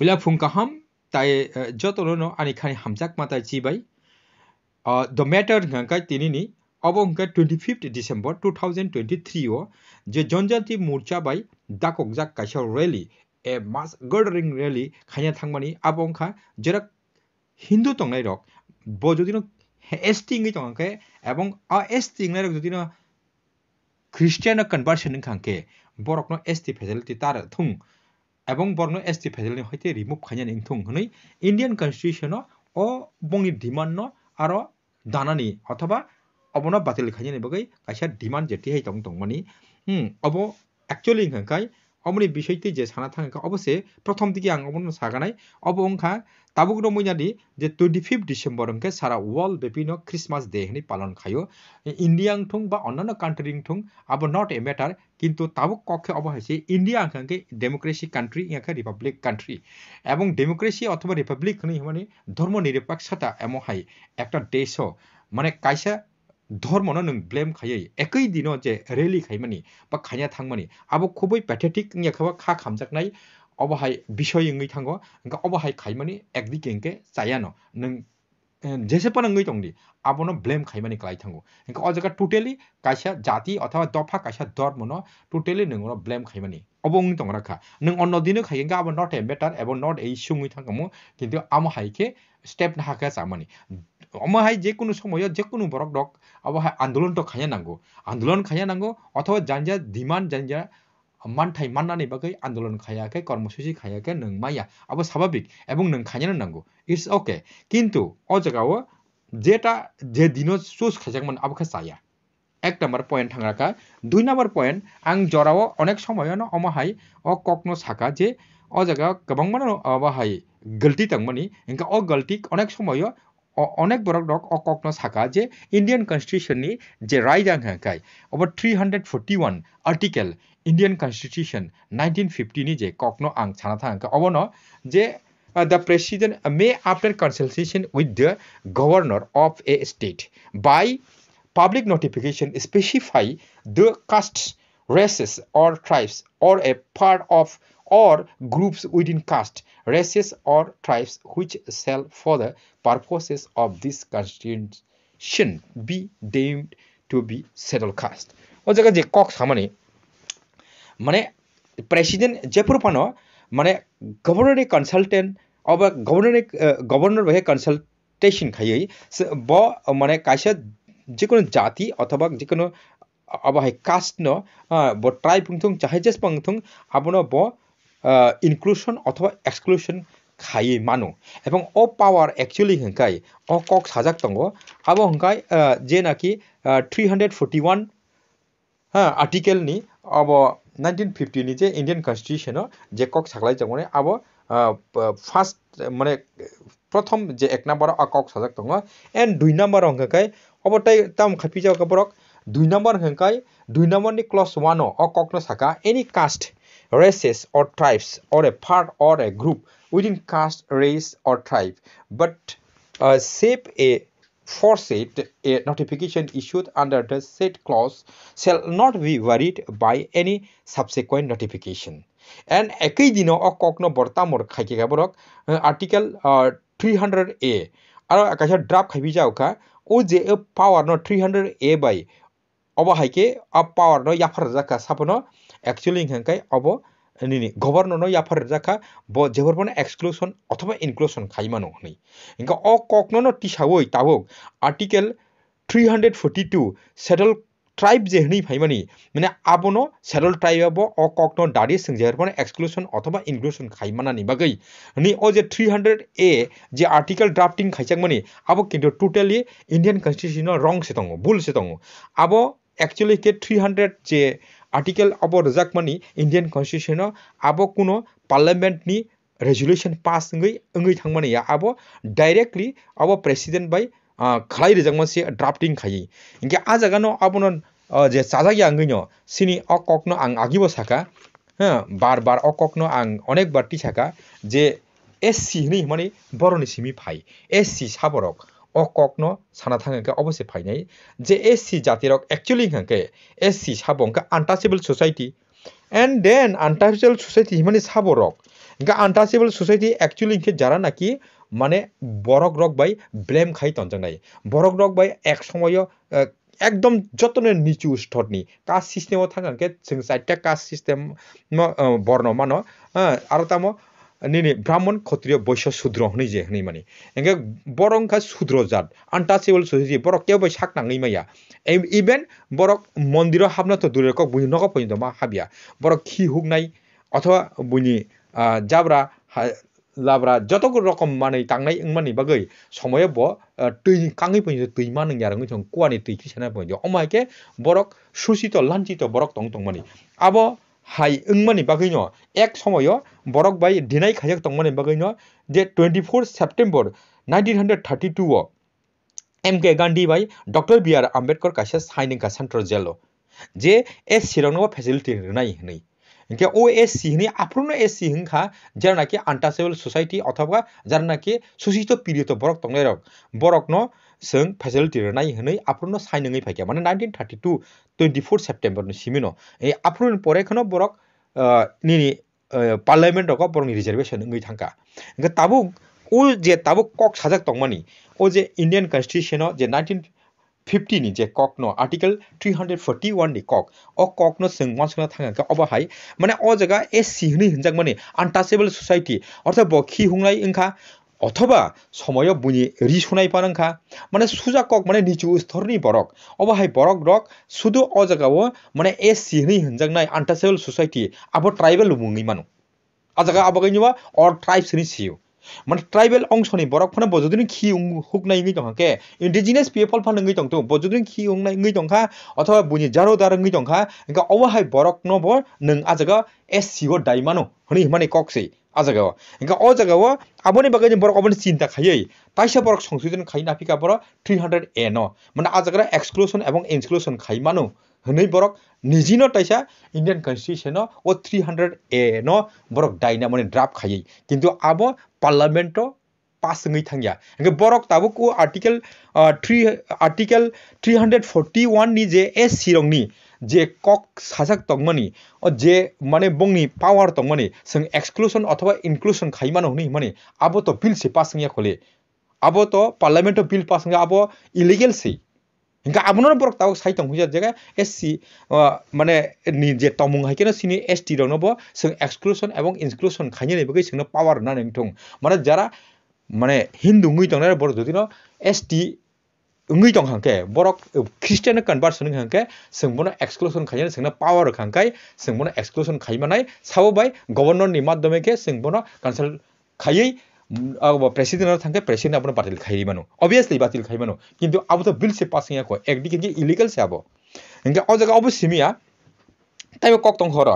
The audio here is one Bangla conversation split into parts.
Wila phungka ham tai jotolo no ani khani hamjak matai chi bai. The matter ngangkai tini ni অবঙ্কা twenty fifth December two thousand twenty থ্রিও যে জনজাতি মোর্চা বাই দাকজাক কাইসাও রেলি এ মাস গডরিং রেলি খাইয়া থাকমানি আবংখা যারা হিন্দু তংলাই রক ব যদি এস্টিংই তংকে এবং এস্টিংলাই রক যদি খ্রিস্টান কনভার্সন খাঙ্কে বরকনো এসটি ফেসিলিটি তার থুং এবং বর্ণ এস টি ফেসিলিটি হইতে রিমুভ খাইয়া ইংথুং হই ইন্ডিয়ান কনস্টিটিউশন ও বংনি ডিমান্ড আর দানানি অথবা অবনা বাতিল খাইয়া বগৈ কাইসা ডিমান্ড যেটি হই তং তংমানি অব একচুয়ালি হংকাই অমনি বিষয়টি যে সানা থাকে অবশ্যই প্রথম দিকে আং অমন সাগানাই অব অংখা তাবুক রমইনানি যে টুয়েন্টি ফিফ ডিসেম্বর অঙ্কে সারা ওয়ার্ল্ড ব্যাপী ন ক্রিসমাস ডে হিনি পালন খায়ো ইন্ডিয়াং ঠুং বা অন্যান্য কান্ট্রিং ঠুং আব নট এ ম্যাটার কিন্তু তাবুক কক্ষে অবহেছে ইন্ডিয়া আঙ্কে ডেমোক্রেসি কান্ট্রি ইয়াকে রিপাবলিক কান্ট্রি এবং ডেমোক্রেসি অথবা রিপাবলিক মানে ধর্ম নিরপেক্ষতা এমন হাই একটা দেশ মানে কাইসা ধর্ম নং ব্লেম খাই একই দিন যে রেলি খাইমানি বা খাইয়া থাকমানি আবো খুবই প্যাথেটিক খাবা খা খামজাকনাই অবহাই বিষয় ইঙ্গি থাঙ্গো অবহাই খাইমানি একদিকে ইঙ্কে চাইয়ানো নং যেসেপা নঙ্গই তংদি আবনো ব্লেম খাইমানি ক্লাই থাঙ্গো ইঙ্কে অ জায়গা কাইসা জাতি অথবা দফা কাইসা ধর্ম ন টোটালি নঙ্গর ব্লেম খাইমানি অবং তং রাখা নং অন্য দিনও খাই আবো নট এ বেটার এবং নট এই সুঙ্গি থাঙ্গামো কিন্তু আমহাইকে স্টেপ না চামানি অমাহাই যে কোনো সময় যে কোনো বরক ডক अब आन्दोलन तो खाजानांगौ आन्दोलन खाजानांगौ अथवा जानजा डिमान्ड जानजा মানথাই মাননাनै বাকি আন্দোলন খায়াকে কর্মসূচি খায়াকে নং মাইয়া আবো স্বাভাবিক এবং নং খাইনো নাঙ্গো ইটস ওকে কিন্তু অ জায়গাও যেটা যে দিনও চুজ খাইজাকমান আবখা চাইয়া এক নম্বর পয়েন্ট থাকা দুই নম্বর পয়েন্ট আং জরাও অনেক সময় অমাহাই অ ককনো সাকা যে অ জায়গা গোবাং মানে অবাহাই গলতি তাংমানি ইনকা অ গলতি অনেক সময় અનેક બરક કોકનો શાખા જે ઇન્ડિયન કોન્સ્ટિટ્યુશનની જે રાયદાંકાય over three hundred forty one article Indian constitution nineteen ફિફટીની જે કોકનો આંક છાના થાંક અવનો જે the president may after consultation with the governor of a state by public notification specify the castes, races, or tribes, or a part of or groups within caste, races or tribes which shall for the purposes of this constitution be deemed to be settled caste. ওই জায়গায় যে কক সামানে মানে প্রেসিডেন্ট জেপুর পানো মানে গভর্নরে কনসালটেন্ট অবা গভর্নরে গভর্নর বহে কনসালটেশন খাইয়ে ব মানে কাইসা যে কোনো জাতি অথবা যে কোনো অবা কাস্ট ন ব ট্রাইব পুংথং চাহে জেস পুংথং আবনো ব ইনক্লুশন অথবা এক্সক্লুশন খাই মানু এবং অ পাওয়ার একচুয়ালি হংকাই অ কক সাজাক তঙ্গ আবো হংকাই যে নাকি থ্রি হান্ড্রেড ফোর্টি ওয়ান হ্যাঁ আর্টিকেল নি অব নাইনটিন ফিফটি নি যে ইন্ডিয়ান কনস্টিটিউশন যে কক সাকলাই জঙ্গনে আবো ফার্স্ট মানে প্রথম যে এক নম্বর অ কক সাজাক তঙ্গ এন্ড দুই নম্বর হংকাই অবটাই তাম খাপি যাওয়া বরক দুই নম্বর হংকাই দুই নম্বর নি ক্লস ওয়ান অ কক সাকা এনি caste races or tribes or a part or a group within caste, race or tribe, but uh, save a forced a notification issued under the said clause shall not be varied by any subsequent notification. And একেই দিনৰ অকক্ন বৰ্তামৰ খাইকে গাবৰক আৰ্টিকল থ্ৰী হাণ্ড্ৰেড এ আৰু একাশে ড্ৰাফ খাবি যাওকা ও যে পাৱাৰ ন থ্ৰী হাণ্ড্ৰেড এ বাই অবাহাইকে অ পাৱাৰ ন ইয়াফাৰ যাকা চাপন একচুয়ালি ইংখাঙ্কাই অব নিনি গভর্নর ইয়াফার জাখা ব জেহর মানে এক্সক্লুশন অথবা ইনক্লুশন খাই মানো হনি ইংকা অ ককনন টিসাবই তাবক article three hundred forty two scheduled tribe জেহনি ফাইমানি মানে আবনো সেডল ট্রাইব অ ককন দাড়ি সিংজেহর মানে এক্সক্লুশন অথবা ইনক্লুশন খাইমানানি বাকি নি ও যে থ্রি হান্ড্রেড এ যে আর্টিকেল ড্রাফটিং মানে আবো কিন্তু টোটালি ইন্ডিয়ান কনস্টিটিউশন রং সে দঙ ভুল সে দঙ আবো একচুয়ালি কে থ্রি হান্ড্রেড যে article about Zakmani Indian Constitution abo kuno parliament ni resolution pass ngai ngai thangmani ya abo directly abo president by khalai rizakman se drafting khai inge a jaga no abonon je sajagi angai no sini okokno ang agibo saka হ্যাঁ বারবার অককনো আং অনেকবার টি থাকা যে এসসি হিনি মানে বরণী সিমি ফাই এসসি সাবরক 어꺽노 사나탕은가 어버세 파이네 제 SC 자티럭 actually 한게 SC সাবো untouchable society and then untouchable society মানে সাবো রক আনটাচেবল সোসাইটি একচুয়ালি হে যারা নাকি মানে বরক রক বাই ব্লেম খাই তঞ্জন বরক রক বাই এক সময় একদম যতনে নিচু স্তরনি কাস্ট সিস্টেমও থাকে जों চারটা কাজ সিস্টেম বর্ণমান আর তামো নিনি ব্রাহ্মণ ক্ষত্রিয় বৈশ্য শূদ্র হনি যে হনি মানে এঙ্গে বরংখা শূদ্র জাত আনটাচেবল সহি বরক কেউ বৈ সাক নাঙি মাইয়া ইভেন বরক মন্দির হাবনা তো দূরের কক বুঝি নক পর্যন্ত মা হাবিয়া বরক খি হুক নাই অথবা বুঝি যাবরা লাবরা যত রকম মানে তাংনাই মানে বাগৈ সময়ে ব তৈ কাঙি পর্যন্ত তৈ মানং ইয়ারঙ্গি থং কুয়ানি তৈ খ্রিস্টানা পর্যন্ত অমাইকে বরক সুচিত লাঞ্চিত বরক টং টং মানে আবো হাই hai ungmani bagino ek somoyo borok bai dinai khajak tongmani bagino je 24 September 1932 o M K Gandhi by doctor B R Ambedkar কাছে সাইনিং কা সেন্ট্রাল জেলো যে এস সিরংনো ফ্যাসিলিটি নাই হই ইনকে ও এস সি হিনি আপ্রুন এস সি হিংখা যার নাকি আন্টাচেবল সোসাইটি অথবা যার নাকি শোষিত পীড়িত বরক তংলাই রক বরক ন जों फैसल दिरनाय हनै आफ्रोनो साइनङै फाइकिया माने 1932 24 सेप्टेम्बर सिमिनो ए आफ्रोन परेखनो बरक निनि पार्लियामेन्ट रिजर्वेशन ngै थांका ग ओ जे ताबु कक साजक तंगमानि ओ जे इंडियन कॉन्स्टिट्यूशन जे 19 फिफ्टी जे कक नो article three hundred forty one कक ओ कक न जों मानसिना थाङा अब हाय माने अ जगा ए सिहनि हिन्जाक माने अनटाचेबल सोसाइटी अर्थात बखि हुंलाय ओंखा অথবা সময় বুনি রি শুনাই পারংখা মানে সুজা কক মানে নিচু স্তরনি বরক অবা হাই বরক রক শুধু অ জায়গাও মানে এ সিহনি হঞ্জাকনাই আন্টাসেবল সোসাইটি আবো ট্রাইবেল মুঙ্গি মানু আ জায়গা আবাগাই নিবা অর ট্রাইবসনি সিও মানে ট্রাইবেল অংশনি বরকফানে বজদিন খি উং হুকনাই ইঙ্গি দংখাকে ইন্ডিজিনিয়াস পিপল ফান ইঙ্গি দংতো বজদিন খি উংনাই ইঙ্গি দংখা অথবা বুনি জারো দার ইঙ্গি দংখা ইঙ্গা অবাহাই বরক নব নং আজাগা এস সিও ডাইমানো হনি হিমানি কক্সে ও জায়গাও 어자가와 বাকে যে 버럭 아버님 চিন্তা খাইই তাইসা বরক সংশোধন খাই না ফিকা বড় থ্রি হান্ড্রেড এন মানে আজাগরা এক্সক্লুশন এবং ইনক্লুশন খাই মানু হই বরক নিজিন তাইসা ইন্ডিয়ান কনস্টিটিউশন ও থ্রি হান্ড্রেড এন বরক ডাইনা মানে ড্রাফ খাইই কিন্তু আব পার্লামেন্ট পাস সঙ্গই থাঙ্গিয়া বরক তাবুক article three article three hundred forty নি যে এস সিরংনি જે કોક શાસક તંગમની જે মানে বংনি পাওয়ার তংমনি সং এক্সক্লুশন অথবা ইনক্লুশন খাইমানো হুনি মানে আবো তো বিল সে পাস নিয়া খলে আবো তো পার্লামেন্ট বিল পাস নিয়া আবো ইলিগেল সেই হিংকা আপনার বরক তাও সাই তং হুজার জায়গা এস সি মানে যে তমুং হাইকেন সিনি এস টি রনব সং এক্সক্লুশন এবং ইনক্লুশন খাইনি নেবগে সঙ্গে পাওয়ার না নেংথং মানে যারা মানে হিন্দু হুই তংনারে বড় যদি S T ungui tong hangke borok christian conversion hangke sengbono exclusion khajana sengna power khangkai sengbono exclusion khaimanai sabo bai governor ni maddome ke sengbono council khaiyai अब प्रेसिडेंट अर थांके प्रेसिडेंट अपन पाटिल खाइ मानु ऑब्वियसली बातिल खाइ मानु किंतु अब तो बिल से पास या को एक्ट के इलीगल से आबो हंके ओ जगह अब सिमिया ताइबो कक तंग हर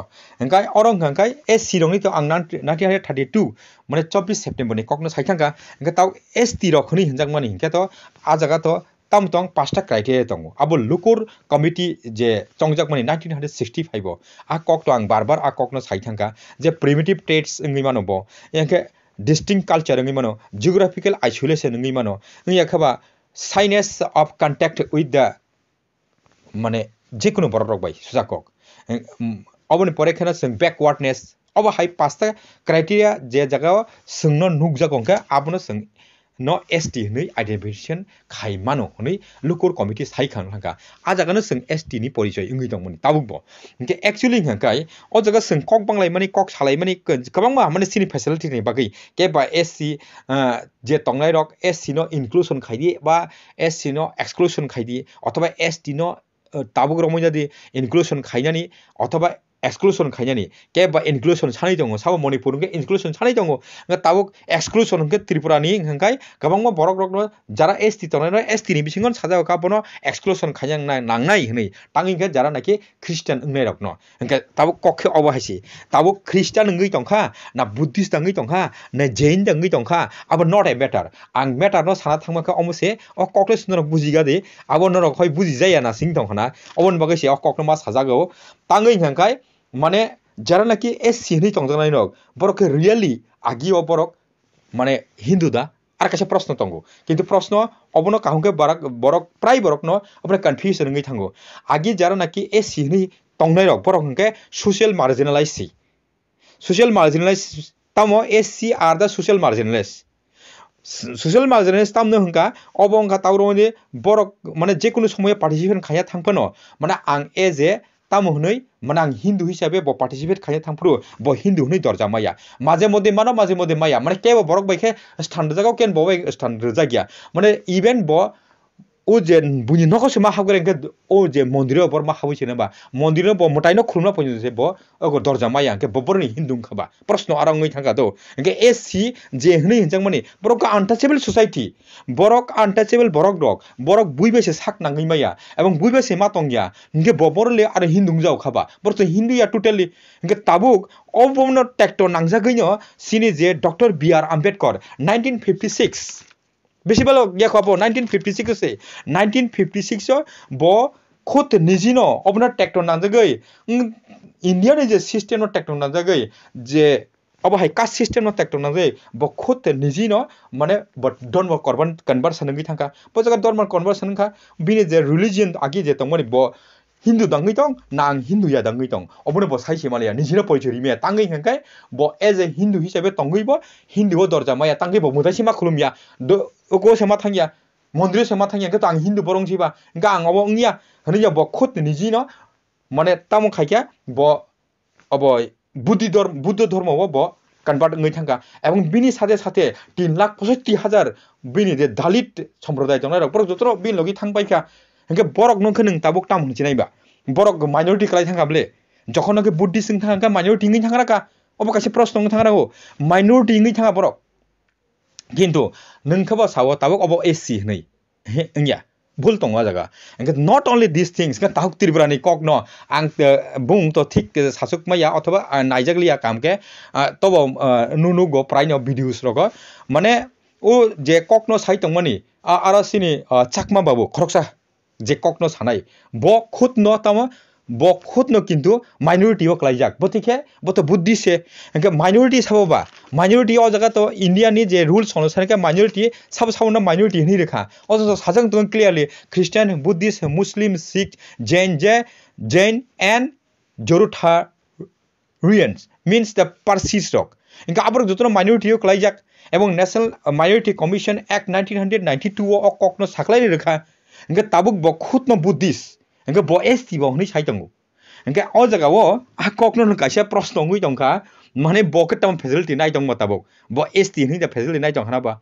हंके अरंग हंके ए सिरोनी तो अंगना नाटिया 32 माने 24 सेप्टेम्बर ने कक न साइखांका हंके ताउ एस ती रखनी हंजा मानि हंके तो आ जगह तो tam tong pasta criteria tong abo lukur committee je chongjak mani 1965 a kok tong barbar a kok no sai thangka je primitive traits ngi manobo yake distinct culture ngi mano geographical isolation ngi mano ngi khaba signs of contact with the মানে যে কোনো বড় রোগ বাই সোজা কক অবনি পরে খেলা সং ব্যাকওয়ার্ডনেস অব হাই পাঁচটা ক্রাইটেরিয়া যে জায়গা সঙ্গ নুক জাগংকে আপনার সঙ্গে no ST hni identification khai mano hni lukor committee sai khang hanga a jaga no sung ST ni porichoy ngi dong mani tabuk bo ke actually hang kai o jaga sung kok banglai mani kok salai mani kabang ma mani sini facility ni bagai ke ba SC je tonglai rok SC no inclusion khai di ba SC no exclusion khai di অথবা ST no তাবুক রমজাদি ইনক্লুশন খাইনানি অথবা exclusion kanyani ke ba inclusion chani jongo sabo moni purung ke inclusion chani jongo nga tabuk exclusion ke tripura ni hangkai kabang ma borok rok no jara e st i tone no e st i ni bisingon saja ka bono exclusion k a n y a n g na nangnai hni tangin ke jara n a k e christian ngnai rok no n g k a t a b o k k o k k e obo h a s i t a b o k christian ngi a t o n g k a na buddhist ngi a t o n g k a na jain da ngi a t o n g k a abo not a matter ang matter no sana t a n g m a ka omose o kokle sunor bujiga de abo no rok hoi buji jaya na sing tongkhana obon bagasi o kokno ma saja go tangin hangkai মানে যারা নাকি এ সিহনি তংজানাই নক বরকে রিয়েলি আগিও বরক মানে হিন্দু দা আর কাছে প্রশ্ন তঙ্গ কিন্তু প্রশ্ন অবন কাহুকে বরক বরক প্রায় বরক ন আপনার কনফিউজ রঙে থাঙ্গ আগে যারা নাকি এ সিহনি তংনাই রক বরক হংকে সোশ্যাল মার্জিনালাইজ সি সোশ্যাল মার্জিনালাইজ তামো এ সি আর দা সোশ্যাল মার্জিনালাইজ সোশ্যাল মার্জিনালাইজ তামনো হংকা অবঙ্কা তাউরনি বরক মানে যে কোনো সময় পার্টিসিপেন্ট খাইয়া থাকবেন মানে আং এ যে তামহনৈ মানে হিন্দু হিচাপে ব পাৰ্টিচিপেট খাই থাকো ব হিন্দু হৈ দৰ্জা মায়া মাজে মধ্যে মানো মাজে মধ্যে মায়া মানে কেব বৰক বাইকে স্থান ৰজাগাও কেন বাই স্থান ৰজা গিয়া মানে ইভেন ব ও যে বুঝি নক সে মা হাবগরে এনকে ও যে মন্দিরের ওপর মা হাবইছে না বা মন্দিরের ওপর মোটাই ন খুরমা পঞ্জে ব ওগো দরজা মাই আনকে ববরনি হিন্দু খাবা প্রশ্ন আর আরঙ্গই থাকা তো এ সি যে হনি হিনচাং মানে বরক আনটাচেবল সোসাইটি বরক আনটাচেবল বরক ডক বরক বুই বুইবেসে সাক নাঙ্গই মাইয়া এবং বুই বুইবেসে মাতঙ্গিয়া এনকে ববরলে আর হিন্দু যাও খাবা বরত হিন্দু ইয়া টোটালি এনকে তাবুক অবমন ট্যাক্টর নাংজাগইন সিনি যে doctor B R Ambedkar nineteen fifty six বেছি পালে ইয়াক খোৱাব নাইনটিন ফিফটি ছিক্স আছে নাইনটিন ফিফটি ছিক্সৰ ব খুত নিজি ন আপোনাৰ ট্ৰেক্টৰ নাযাগৈ ইণ্ডিয়াৰ যে ছিষ্টেমৰ ট্ৰেক্টৰ নাযাগৈ যে অব হাই কাষ্ট ছিষ্টেমৰ ট্ৰেক্টৰ নাযায় ব খুত নিজি ন মানে ধৰ্ম কনভাৰ্ট কনভাৰ্চন থাকা ব জেগাত ধৰ্ম কনভাৰ্চন থাকা বিনি যে ৰিলিজিয়ন আগে যে তংমানি ব hindu dangai tong nang hindu ya dangai tong obone bo sai shimale ya nijira poi jori me tangai hen kai bo as a hindu hisabe tongai bo hindu o dorja ma ya tangai bo muda sima khulum ya do ko sema thang ya mondri sema thang ya ka tang hindu borong chi ba ga ang obo ngia hani ya bo khot ni ji no mane tam khai kya bo obo buddhi dharma buddha dharma bo bo convert ngai thang ka ebong bini sade sate 3 lakh 65000 bini de dalit samprodaya jona ra prok jotro bin logi thang pai kya ᱦᱮᱸ ᱵᱚᱨᱚᱜ ᱱᱚᱝᱠᱟᱱ ᱛᱟᱵᱚᱠ ᱛᱟᱢ ᱦᱩᱱᱪᱤᱱᱟᱭ ᱵᱟ borok minority kalai thangka ble jokhon nokhe buddhi sing thangka minority ingi thangra ka obo kase prosno ngi thangra go minority ingi thangka borok kintu nungkha ba sawo tabok obo sc nei ngya bhul tong wa jaga and not only these things ka tahuk tribra nei kok no ang bum to thik sasuk ma ya othoba naijak liya kam ke to bo nunu go praino videos ro ga mane o je kok no sai tong mani arasini chakma babu khoroksa যে কক ন সানাই ব খুদ ন তাম ব খুদ ন কিন্তু মাইনরিটি ক্লাইজাক বতিকে বত বুদ্ধি সে মাইনরিটি সাব বা মাইনরিটি অ জায়গা তো ইন্ডিয়ানি যে রুলস অনুসারে মাইনরিটি সাব সাব না মাইনরিটি হি রেখা অথচ সাজং তো clearly Christian Buddhist Muslim Sikh Jain জে Jain and Zoroastrians means the Parsis রক এখানে আবার যত মাইনরিটি ক্লাইজাক এবং ন্যাশনাল মাইনরিটি কমিশন এক নাইনটিন হান্ড্রেড নাইনটি টু কক ন সাকলাইনি রেখা enke tabuk bo khut no buddhis enke bo esti bo hni chai tango enke o jaga wo a kokno no kasia proshno ngui tongkha mane bo ke tam facility nai tong matabok bo esti hni ja facility nai tong khana ba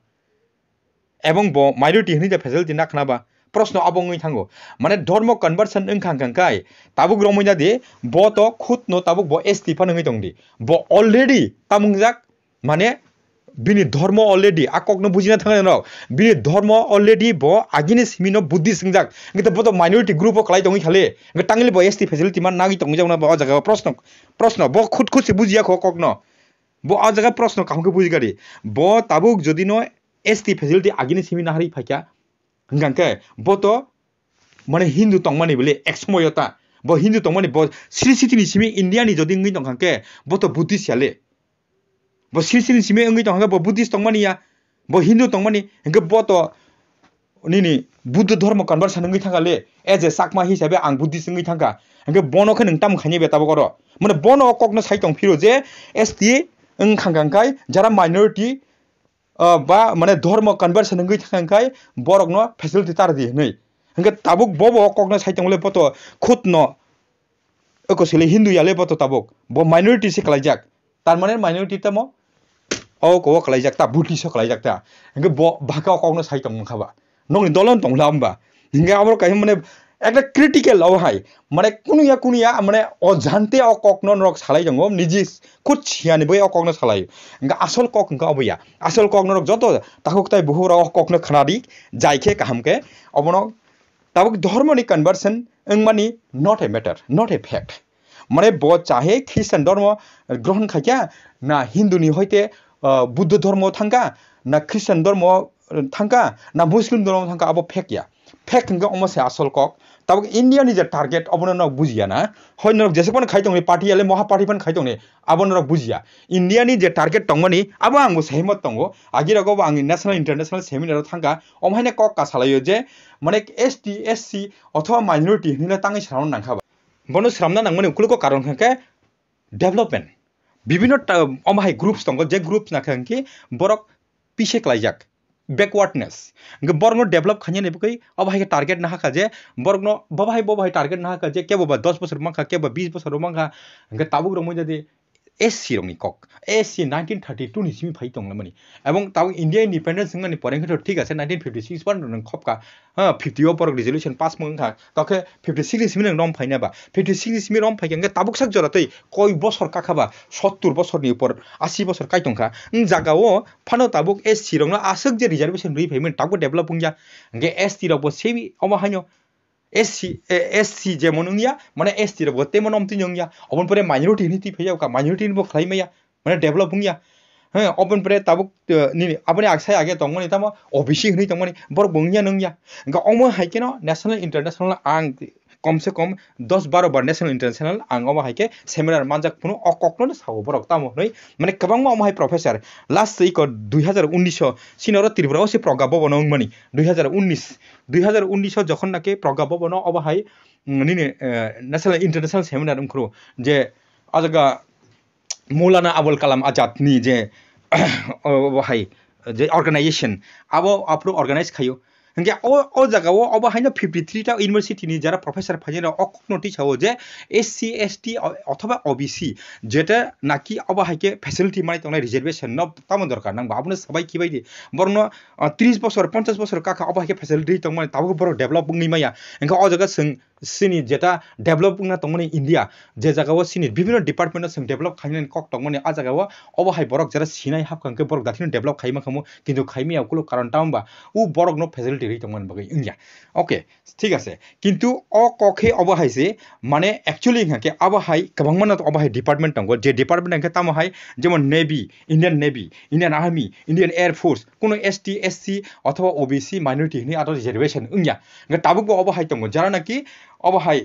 ebong bo minority hni ja facility na khana ba প্রশ্ন অবঙ্গই থাঙ্গো মানে ধর্ম কনভার্সন ওংখাংখাংখাই তাবুক রমইনা দি ব তো খুত নো তাবুক ব এস টিফা নঙ্গি তংদি ব অলরেডি তামুংজাক মানে বিনি ধৰ্ম অলৰেডি আকনো বুজি নাথাকে নক বিনি ধৰ্ম অলৰেডি ব আগিনি চিমিন বুদ্ধি চিংজাক বোধ মাইনৰিটি গ্ৰুপ কলাই টঙি খালে টাঙিলে ব এছ টি ফেচিলিটি ইমান নাগি টঙি যাওঁ বা জেগা প্ৰশ্ন প্ৰশ্ন ব খুদ খুচি বুজি আক ন ব আ জেগা প্ৰশ্ন কাহোকে বুজি গাড়ী ব তাবুক যদি ন এছ টি ফেচিলিটি আগিনি চিমি নাহাৰি ফাইকা হিংকে ব মানে হিন্দু টংমানি বুলি এক্সময়তা ব হিন্দু টংমানি ব শ্ৰী চিটিনি চিমি ইণ্ডিয়ানি যদি নহাকে ব ত বুদ্ধি চিয়ালে bo silsil sime engi to hanga bo buddhist tongmani ya bo hindu tongmani hanga bo to nini buddha dharma conversion engi thanga le as a sakma hisabe ang buddhist engi thanga hanga bono khe ning tam khani beta bogoro mane bono kokno sai tong phiro je st eng khangangkai jara minority বা মানে ধর্ম কনভার্সন হঙ্গি থাকাঙ্কাই বরকনো ফেসিলিটি তার দিয়ে নই হঙ্গে তাবুক বব কগ্ন সাইতংলে পত খুতন একসিলে হিন্দু ইয়ালে পত তাবুক ব মাইনরিটি সে খালাইজাক তার মানে মাইনরিটি তামো o ko kala jak ta butni so kala jak ta nge bo baka ko no sai tong khaba nong dolon tong lamba nge amor kai mane একটা ক্রিটিক্যাল অবহাই মানে কোনোয়া কোনোয়া মানে অজান্তে অ কগ্ন রক সালাই দङ নিজে খুদ ছিয়ানি বই অ কগ্ন সালাই আসল কক অঙ্কা অবয়া আসল কগ্ন রক যত তাকক তাই বহু অ কগ্ন খানাদি যাইখে কাহামকে অবন তাবক ধর্মনি কনভার্সন মানি not a matter not a fact মানে ব চাহে খ্রিস্টান ধর্ম গ্রহণ খাইয়া না হিন্দুনি হইতে बुद्ध धर्मआव थांगा ना ख्रिस्टान धर्मआव थांगा ना मुस्लिम धर्मआव थांगा आबो फेक या फेक हिंगा अमासे आसल कक तब इंडिया निजे टारगेट अबन न बुझिया ना हन न जेसे पन खाइ दोंनि पार्टी आले महा पार्टी पन खाइ दोंनि अबन न बुझिया इंडिया नि जे टारगेट तंगनि अब आं सहमत तंगो आगि रगो आं नेशनल इंटरनेशनल सेमिनार थांगा अमहाने कक कासालायो जे माने एसटी एससी अथवा माइनॉरिटी हिला तांगै सारन नांखाबा बनो सारन नांगमनि उखुलको कारण खके डेवलपमेंट বিভিন্ন অমাহাই গ্রুপস দো যে গ্রুপস না কি বরক পিছে ক্লাইজাক বেকওয়ার্ডনেস বরং ডেভেলপ খাঁজে নেবকি অবাহাই টার্গেট না হাঁকা যে বরং বহাই বহাই টার্গেট না হাঁকা যে কেবা দশ বছর মাখা কেবা বিশ বছর মাখা তাবুক রমো যদি এছ চি ৰঙিকক S C nineteen thirty two নিচিমি ফাই টংলামানি আৰু ইণ্ডিয়া ইণ্ডিপেণ্ডেন্স হিমানি পৰেংঘাটত ঠিক আছে নাইনটিন ফিফটি ছিক্স পাৰ খপকা হা ফিফটি অ' পৰক ৰিজলিউশ্যন পাছ মংখা তাকে ফিফটি ছিক্স নিচিমি নাই ৰম ফাই নাবা ফিফটি ছিক্স নিচিমি ৰম ফাইকে এনেকৈ তাবুক চাক জৰাতে কই বছৰ কাষাবা সত্তৰ বছৰনি ওপৰত আশী বছৰ কাই টংখা জাগাও ফানো তাবুক এছ চি ৰং আছক যে ৰিজাৰ্ভেশ্যন ৰি ফাইমেন তাকো ডেভেলপ হোৱা এনেকৈ এছ টি ৰ'ব চেবি অমাহান্য এছি এছ চি যে মনুংয়া মানে এছ চি রব তে মনম তিন ইয়া অবন পরে মাইনরিটি নীতি ফেয়া কা মাইনরিটি নিব খাই মাইয়া মানে ডেভেলপ হুংয়া হ্যাঁ অবন পরে তাব নি আপনি আছাই আগে তমনি তাম অবিসি হনি তমনি বর বংয়া নংয়া গ অম হাইকেন ন্যাশনাল ইন্টারন্যাশনাল আং कम से कम दस बारह बार नेशनल इंटरनेशनल आं अमा हाइके सेमिनार मानजाक फुनु अककनो सावो बरक तामो नै माने कबांग अमा हाइ प्रोफेसर लास्ट इक 2019 सिनर त्रिपुराव से प्रगा भवन मानि 2019 2019 যখন নাকি প্রজ্ঞা ভবন অবা হাই নিনে ন্যাশনাল ইন্টারন্যাশনাল সেমিনার ওংখরো যে আজগা মৌলানা আবুল কালাম আজাদনি যে অবাহাই যে অর্গানাইজেশন আবো আপনো অর্গানাইজ খাইও যে ও জায়গা ও অব হাইন ফিফটি থ্রিটা ইউনিভার্সিটি নিয়ে যারা প্রফেসর ফাইন অক নোটিস হো যে এস সি এস টি অথবা অবিসি যেটা নাকি অব হাইকে ফ্যাসিলিটি মানে তোমার রিজার্ভেশন ন তেমন দরকার নাম আপনার সবাই কি বাইদি বরং ত্রিশ বছর পঞ্চাশ বছর কাকা অব হাইকে ফ্যাসিলিটি তোমার তাবো বড় ডেভেলপ বুঙ্গি মাইয়া এনকা অ জায়গা সং সিনি যেটা ডেভেলপ না তোমার ইন্ডিয়া যে জায়গাও সিনি বিভিন্ন ডিপার্টমেন্টও সং ডেভেলপ খাইনি কক তোমার আ জায়গাও অব হাই বরক যারা সিনাই হাফ বরক দাখিন ডেভেলপ খাইমা খামো কিন্তু খাইমি আকুলো কারণ তা হবা ও বরক ন ফ্যাসিলিটি ৰিটং মান বগে ইংগা অ'কে ঠিক আছে কিন্তু অ ককে অবহাইছে মানে একচুৱেলি ইংহাকে অবহাই কাবাং মানত অবহাই ডিপাৰ্টমেণ্ট নংগ যে ডিপাৰ্টমেণ্ট এংকে তামহাই যেমন navy Indian navy Indian army Indian air force কোনো এছ টি এছ চি অথবা অ' বি চি মাইনৰিটি হিচাপে আৰু ৰিজাৰ্ভেশ্যন ইংগা তাবোৰ অবহাই তংগ যাৰ নেকি অবহাই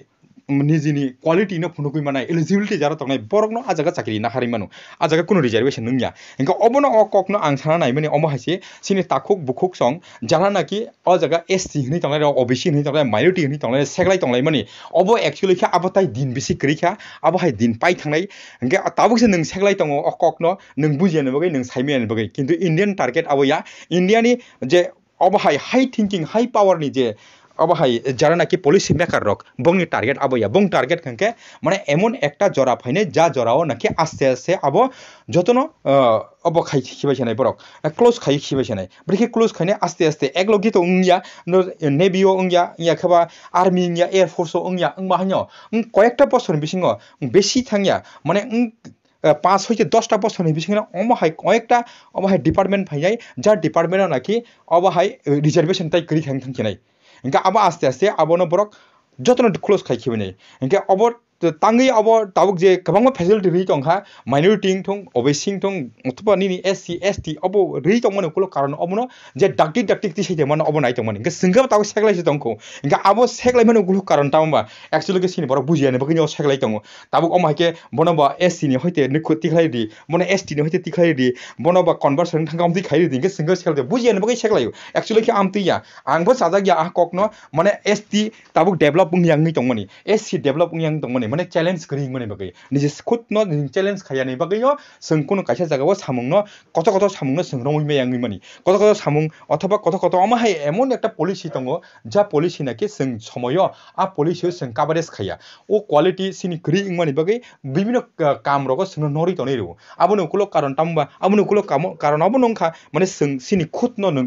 निजिनि क्वालिटि न फुनुकुइ मानाय एलिजिबिलिटि जारा तंनाय बरक न आजागा चाकरि ना हारि मानु आजागा कुनु रिजार्वेशन नंया एंका अबन अकक न आं साना नाय माने अमा हासे सिनि ताखुक बुखुक सं जारा नाकि अजागा एससि हनि तंनाय ओबीसी हनि तंनाय माइनरिटि हनि तंनाय सेग्लाय तंनाय माने अब एक्चुअली खा आबताय दिन बिसि करिखा अब हाय दिन पाइ थांनाय एंका ताबुसे नों सेग्लाय तंग अकक न नों बुजियानो बगै नों साइमियानो बगै किन्तु इन्डियान टार्गेट आबया इन्डियानि जे अब हाय हाइ थिंकिं हाइ पावारनि जे অবহাই যারা নাকি পলিসি মেকার রক বংনি টার্গেট আবইয়া বং টার্গেট খানকে মানে এমন একটা জরা ফাইনে যা জরাও নাকি আস্তে আস্তে আব যতন অব খাই খিবাইছে নাই বরক ক্লোজ খাই খিবাইছে নাই বৃক্ষে ক্লোজ খাইনে আস্তে আস্তে এক লগি তো উংয়া নেভিও উংয়া ইয়া খাবা আর্মি ইয়া এয়ারফোর্সও উংয়া উংবা হাইও কয়েকটা বছর বিসিং বেশি থাঙ্গিয়া মানে পাঁচ হইতে দশটা বছর নেই বিশেষ অমাহাই কয়েকটা অমাহাই ডিপার্টমেন্ট ভাইয়াই যার ডিপার্টমেন্টও নাকি অবাহাই রিজার্ভেশন তাই করি থাকি নাই এনেকে আবাৰ আস্তে আস্তে আবৰণৰ ওপৰত যত্ন ক্ল'জ খাই থাকিব নাই এনেকে অবৰ tangi abo tabuk je kabang ma facility ri tong kha minority thong obesing thong utpa ni ni sc st abo ri tong mane kulo karon abono je dakti dakti ti sei mane abo nai tong mane ge singa tabuk seklai se tong ko ga abo seklai mane kulo karon ta ma actually ge sin bor bujia ne bakini seklai tong tabuk oma ke bonoba sc ni hoite ne khoti khai di mane st ni hoite ti khai di ba conversion thang kam ti khai di ge singa seklai bujia ke bakini seklai actually am ti ya ang bo sada ya ah no mane st tabuk develop ngyang ni tong mane sc develop ngyang tong mane mane challenge kari bagai challenge kaya bagai ngone nije no ne skut sengkun yo મને ચેલેન્જ કરી મ a ે બગૈ નિજે ખુદ o ો o ે લ ે ન ્ જ ખાયા n g ી o બગૈ સંકુન কাছে জায়গাও সামুং ন কত কত সামুং স ং গ ্ র ম o t o য ়া ঙ ্ গ ি মানি কত ক a সামুং অথবা ক o কত আমাহাই এমন একটা প s ি স ি দङ যা পলিসি yo ক ি সং সময় আ পলিসি সং ক া a া র ে জ খ া ই i ়া ও ক n য ়া ল ি ট g স ি ন i গ্রি ইংমানি o া ক ি বিভিন্ন কাম রক সং নরি o ন ে র o ব আবু নকুলো ক a র o n া ম ব া আবু নকুলো কাম কারণ আবু নংখা মানে সং সিনি খ ু n ন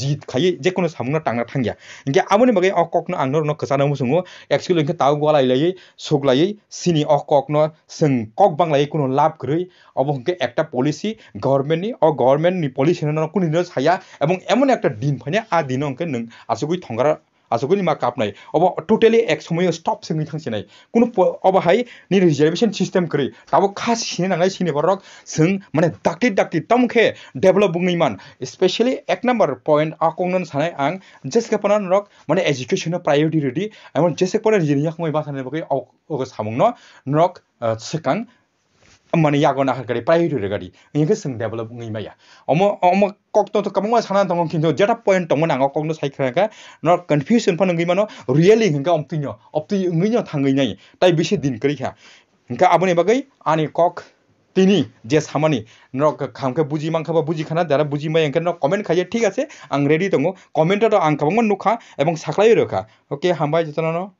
দি খাই জেককনো সামুংনা টাংনা থাঙিয়া গিয়া আমনি মগাই অককনা আননরন কছানমসুংও এক্সক্লুংখ তাউ গয়া লাইলাই সগলাই সিনী অককনা ছিংককবাংলাই কোন লাব গরাই অবংকে একটা পলিসি গৰ্মেণ নি অ গৰ্মেণ নি পলিসি হেনানাকুন নিদছ ছায়া এবং এমন একটা দিন ফাইনা আদি দিনকে ন আছকৈ থংগৰা আজগুলি মা কাপ নাই অব টোটেলি এক সময় স্টপ সঙ্গে থাকছে নাই কোনো অবহাই নি রিজার্ভেশন সিস্টেম করি তাবো খাস সিনে নাই সিনে বরক সং মানে ডাক্তি ডাক্তি তমখে ডেভেলপ বুঙিমান স্পেশালি এক নম্বর পয়েন্ট আকৌন সানাই আং জেস কেপনান রক মানে এডুকেশন প্রায়োরিটি রেডি এমন জেসে পরে রিজিনিয়া সময় বাসানে বকে অগ সামুং নক সেকাং m a n i yago na kari pai ru gari ngi ke sing develop ngi ma ya omo omo kok to kam ma sana tong kin jara point tong na ngok no sai kra ka no confusion pan ngi ma no really ngi ka om ti nyo op ti ngi nyo thang ngi nai tai bi se din kari kha ngi abone bagai ani kok তিনি যে স i ম a ন ি ন a খামকে i ু a ি ম া a r া ব া ব i ঝ a খানা য া র a বুঝি মাই এঙ্কে নক কমেন্ট r া ই য ়ে ঠিক আছে আং রেডি দঙ্গ g ম ে ন ্ ট ট া আং খাবাং নুখা এবং সাকলাই রখা ওকে হ া ম a া ই য a ত ন